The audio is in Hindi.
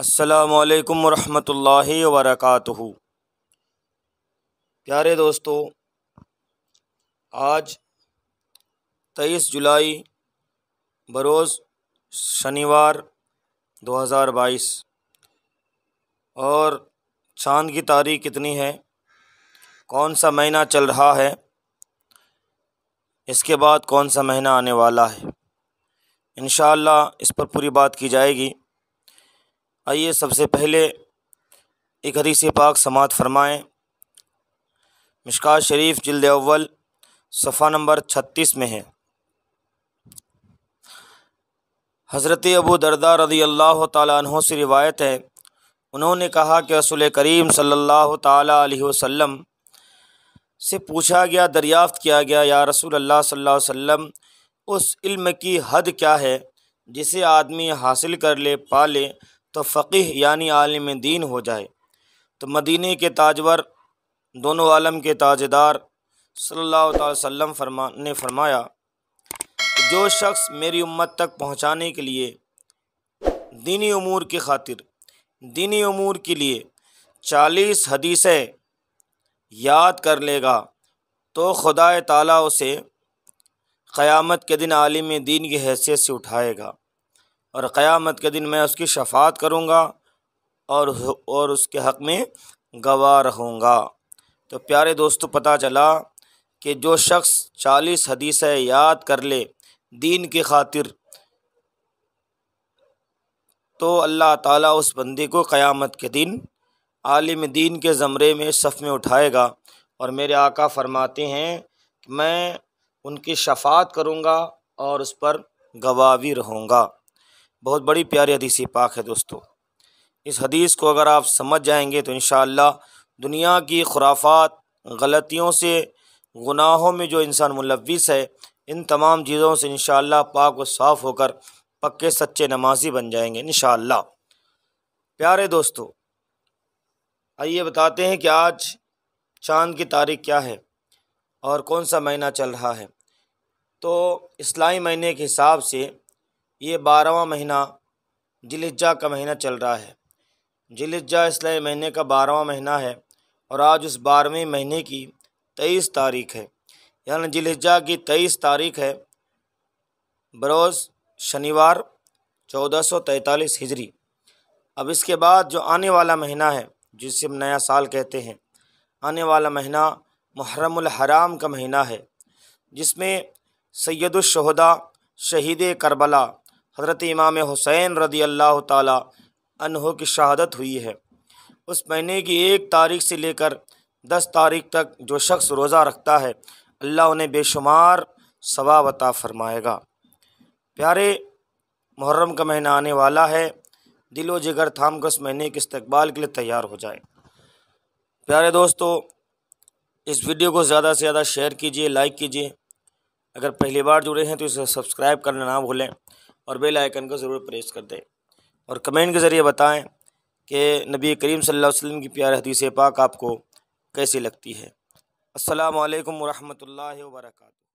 असलकम वरहमतुल्लाहि वबरकातुहु प्यारे दोस्तों आज 23 जुलाई बरोज़ शनिवार 2022 और चांद की तारीख कितनी है कौन सा महीना चल रहा है इसके बाद कौन सा महीना आने वाला है इन इस पर पूरी बात की जाएगी आइए सबसे पहले एक हदीस पाक समात फरमाएँ मिशकात शरीफ जल्द अव्वल सफ़ा नंबर छत्तीस में है हज़रत अबू दरदा रदी अल्लाह तहों से रिवायत है उन्होंने कहा कि रसूल करीम सल्लल्लाहु अलैहि वसल्लम से पूछा गया दरियाफ़्त किया गया या रसूल अल्लाह सल्लल्लाहु अलैहि वसल्लम उस इल्म की हद क्या है जिसे आदमी हासिल कर ले पा ले तो फ़कीह यानी आलम दीन हो जाए तो मदीने के ताजवर दोनों आलम के ताजदार सल्लल्लाहु अलैहि वसल्लम फरमा ने फरमाया जो शख्स मेरी उम्मत तक पहुंचाने के लिए दीनी अमूर की खातिर दीनी अमूर के लिए चालीस हदीसें याद कर लेगा तो खुदा ताला उसे क़यामत के दिन आलिम दीन की हैसियत से उठाएगा और क़यामत के दिन मैं उसकी शफात करूँगा और और उसके हक़ में गवाह रहूँगा तो प्यारे दोस्तों पता चला कि जो शख्स चालीस हदीस याद कर ले दीन की खातिर तो अल्लाह ताला उस बंदी को क़यामत के दिन आलिम दीन के ज़मरे में सफ़ में उठाएगा और मेरे आका फरमाते हैं कि मैं उनकी शफात करूँगा और उस पर गवाह भी रहूँगा बहुत बड़ी प्यारी हदीसी पाक है दोस्तों इस हदीस को अगर आप समझ जाएंगे तो इन दुनिया की खुराफात गलतियों से गुनाहों में जो इंसान मुलविस है इन तमाम चीज़ों से इन पाक व साफ़ होकर पक्के सच्चे नमाजी बन जाएंगे इन प्यारे दोस्तों आइए बताते हैं कि आज चांद की तारीख क्या है और कौन सा महीना चल रहा है तो इस्लामी महीने के हिसाब से ये बारहवा महीना जिलजा का महीना चल रहा है जिलजा इसलामी महीने का बारहवा महीना है और आज उस बारहवें महीने की तेईस तारीख है यानी जिलजा की तेईस तारीख है बरोज़ शनिवार चौदह सौ तैंतालीस हिजरी अब इसके बाद जो आने वाला महीना है जिसे हम नया साल कहते हैं आने वाला महीना मुहर्रमुल हराम का महीना है जिसमें सैदुलशहदा शहीद करबला हज़रत इमाम हुसैन रदी अल्लाह तहों की शहादत हुई है उस महीने की एक तारीख से लेकर दस तारीख तक जो शख्स रोज़ा रखता है अल्लाह उन्हें बेशुमार सवाब अता फ़रमाएगा प्यारे मुहर्रम का महीना आने वाला है दिलो जिगर थाम कर उस महीने के इस्तबाल के लिए तैयार हो जाए प्यारे दोस्तों इस वीडियो को ज़्यादा से ज़्यादा शेयर कीजिए लाइक कीजिए अगर पहली बार जुड़े हैं तो इसे सब्सक्राइब करना ना भूलें और बेल आइकन को ज़रूर प्रेस कर दें और कमेंट के ज़रिए बताएं कि नबी करीम सल्लल्लाहु अलैहि वसल्लम की प्यार हदीस पाक आपको कैसी लगती है असलकम वरहमल वर्का